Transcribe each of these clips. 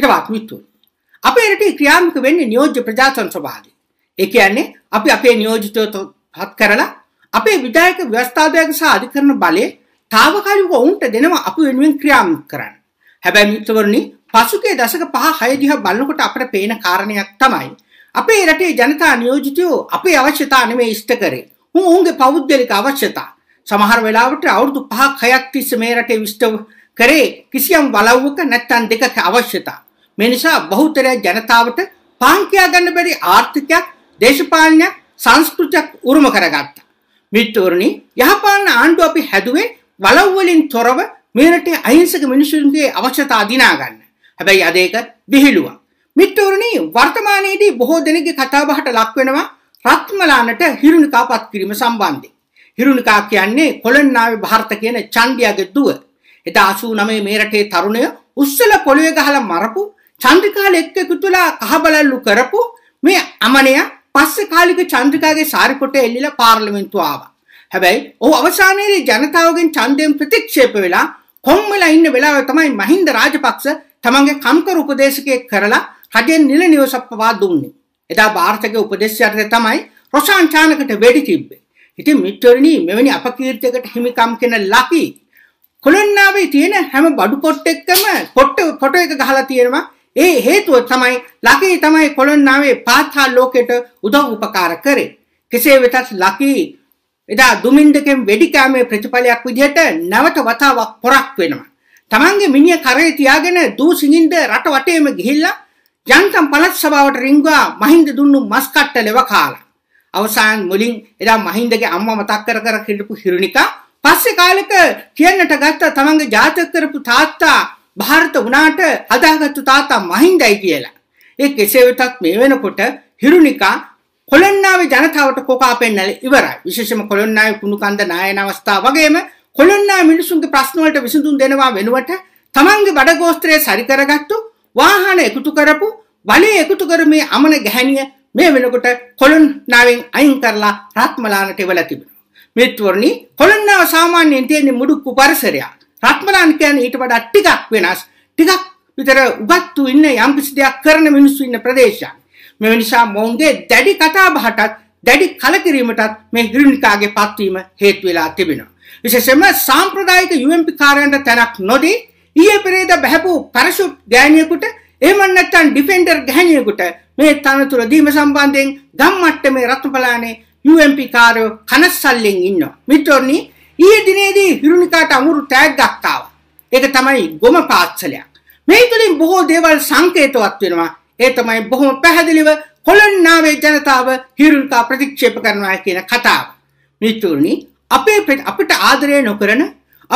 හිටවාත්මිත්තුවනි. අපේ රටේ ක්‍රියාත්මක වෙන්නේ නියෝජ්‍ය ප්‍රජාතන්ත්‍ර වාදය. ඒ කියන්නේ අපි අපේ නියෝජිතයෝ හත් කරලා අපේ විධායක ව්‍යවස්ථාදායක සහ අධිකරණ බලය తాවකාලිකව ඔවුන්ට දෙනවා අපි වෙනුවෙන් ක්‍රියාත්මක කරන්න. හැබැයි මිත්‍රවරුනි පසුගිය දශක 5 6 දිහා බලනකොට අපට පේන කාරණයක් තමයි අපේ රටේ ජනතා නියෝජිතයෝ අපේ අවශ්‍යතා නෙමෙයි ඉෂ්ට කරේ. උන්ගේ පෞද්ගලික අවශ්‍යතා. සමහර වෙලාවට අවුරුදු 5ක් 6ක් තිස්සේ මේ රටේ විශ්ව කරේ කිසියම් වලව්වක නැත්තම් දෙකක අවශ්‍යතා. මේ නිසා බහුතරය ජනතාවට පහන් කියා ගන්න බැරි ආර්ථිකයක් දේශපාලනයක් සංස්කෘතියක් උරුම කරගත්තා. මිත්‍රවරුනි යහපාලන ආණ්ඩුව අපි හැදුවේ වලව් වලින් තොරව මේ රටේ අහිංසක මිනිසුන්ගේ අවශ්‍යතා දිනා ගන්න. හැබැයි අද ඒක විහිළුවක්. මිත්‍රවරුනි වර්තමානයේදී බොහෝ දෙනෙක්ගේ කතාබහට ලක් වෙනවා රත්මලානට හිරුණිකාපත් කිරීම සම්බන්ධයෙන්. හිරුණිකා කියන්නේ කොළන්නාවේ ಭಾರತ කියන චණ්ඩියාගේ දුව. එදා 89 මේ රටේ තරුණය උස්සල පොළවේ ගහලා මරපු චන්ද්‍රිකාල එක්ක එකතුලා කහබලල්ලු කරපු මේ අමනයා පස්සේ කාලික චන්ද්‍රිකාගේ සාරිපොට එල්ලිලා පාර්ලිමේන්තුව ආවා. හැබැයි ඔහු අවසානයේදී ජනතාවගෙන් ඡන්දයෙන් ප්‍රතික්ෂේප වෙලා කොම්මලා ඉන්න වෙලාව තමයි මහින්ද රාජපක්ෂ තමන්ගේ කම්කරු උපදේශකයෙක් කරලා රජෙන් නිල නිවස පවා දුන්නේ. එදා භාරතගේ උපදේශය යටතේ තමයි රොෂාන් චානකට වෙඩි තිබ්බේ. ඉතින් මිත්‍රණි මෙවැනි අපකීර්තියකට හිමිකම් කෙන ලකි කොළන්නාවේ තියෙන හැම බඩු පොට් එක්කම පොට් ෆොටෝ එක ගහලා තියෙනවා ඒ හේතුව තමයි ලකී තමයි කොළන්නාවේ පාත්හා ලෝකෙට උදව් උපකාර කරේ. කෙසේ වෙතත් ලකී එදා දුමින්දකෙන් වෙඩිකෑමේ ප්‍රතිඵලයක් විදිහට නැවත වතාවක් පොරක් වෙනවා. තමන්ගේ මිනිය කරේ තියාගෙන දූ සිඟින්ද රට වටේම ගිහිල්ලා යන්තම් පළාත් සභාවට රිංගුවා මහින්ද දුන්නු මස් කට්ට ලෙව කාලා. අවසාන මුලින් එදා මහින්දගේ අම්මා මතක් කර කර හිටපු හිරුනිකා පස්සේ කාලෙක කියන්නට ගත්ත තමන්ගේ ජාතක කරපු තාත්තා ಭಾರತ උනාට හදාගත්තු තාත්තා මහින්දයි කියලා. ඒ කෙසේ වෙතත් මේ වෙනකොට හිරුනිකා කොළොන්නාවේ ජනතාවට කොකා පෙන්නල ඉවරයි. විශේෂම කොළොන්නාවේ කුණුකන්ද නායන අවස්ථාව වගේම කොළොන්නාවේ මිනිසුන්ගේ ප්‍රශ්න වලට විසඳුම් දෙනවා වෙනුවට තමන්ගේ බඩගෝස්ත්‍රය සරි කරගත්තු වාහන එකතු කරපු වලේ එකතු කර මේ අමන ගැහණිය මේ වෙනකොට කොළොන්නාවෙන් අයින් කරලා රත්මලානට එවලා තිබෙනවා. මිත්‍රවරුනි කොළොන්නාව සාමාන්‍යයෙන් තියෙන මුඩුක්කු පරිසරයක්. රත්මලාන් කියන්නේ ඊට වඩා ටිකක් වෙනස් ටිකක් විතර උගත්තු ඉන්න යම් කිසි දෙයක් කරන මිනිස්සු ඉන්න ප්‍රදේශයන්. මේ නිසා මොවුන්ගේ දැඩි කතා බහටත් දැඩි කලකිරීමටත් මේ හිරුණිකාගේ පත්වීම හේතු වෙලා තිබෙනවා. විශේෂයෙන්ම සාම්ප්‍රදායික UMP කාර්යයන්ට තැනක් නොදී ඊයේ පෙරේද බහැපු පැරෂුට් ගෑණියෙකුට එහෙම නැත්නම් ඩිෆෙන්ඩර් ගැහණියෙකුට මේ තනතුර දීම සම්බන්ධයෙන් ගම්මට්ටමේ රත්නපලානේ UMP කාර්යෝ කනස්සල්ලෙන් ඉන්නවා. මිත්‍රෝනි ඊයේ දිනේදී හිරුණි අමුරු ටෑග් ගත්තාවා. ඒක තමයි ගොම පාච්චලයක්. මේ තුළින් බොහෝ දේවල් සංකේතවත් වෙනවා. ඒ තමයි බොහොම පැහැදිලිව කොළන්නාවේ ජනතාව හිරුල්කා ප්‍රතික්ෂේප කරනවා කියන කතාව. මිතුරනි අපේ අපිට ආදරය නොකරන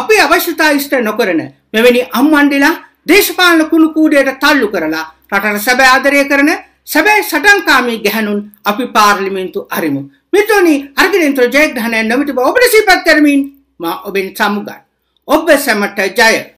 අපේ අවශ්‍යතා ඉෂ්ට නොකරන මෙවැනි අම්මන්ඩිලා දේශපාලන කුණු කූඩයට තල්ලු කරලා රටට සැබෑ ආදරය කරන සැබෑ සටන්කාමී ගැහැණුන් අපි පාර්ලිමේන්තු අරිමු. මිතුරනි අර්ගනේන්ද්‍ර ජයග්‍රහණය නොමිට ඔබට සිහිපත් කරමින් මා ඔබෙන් සමුගන්න. ඔබ සැමට ජය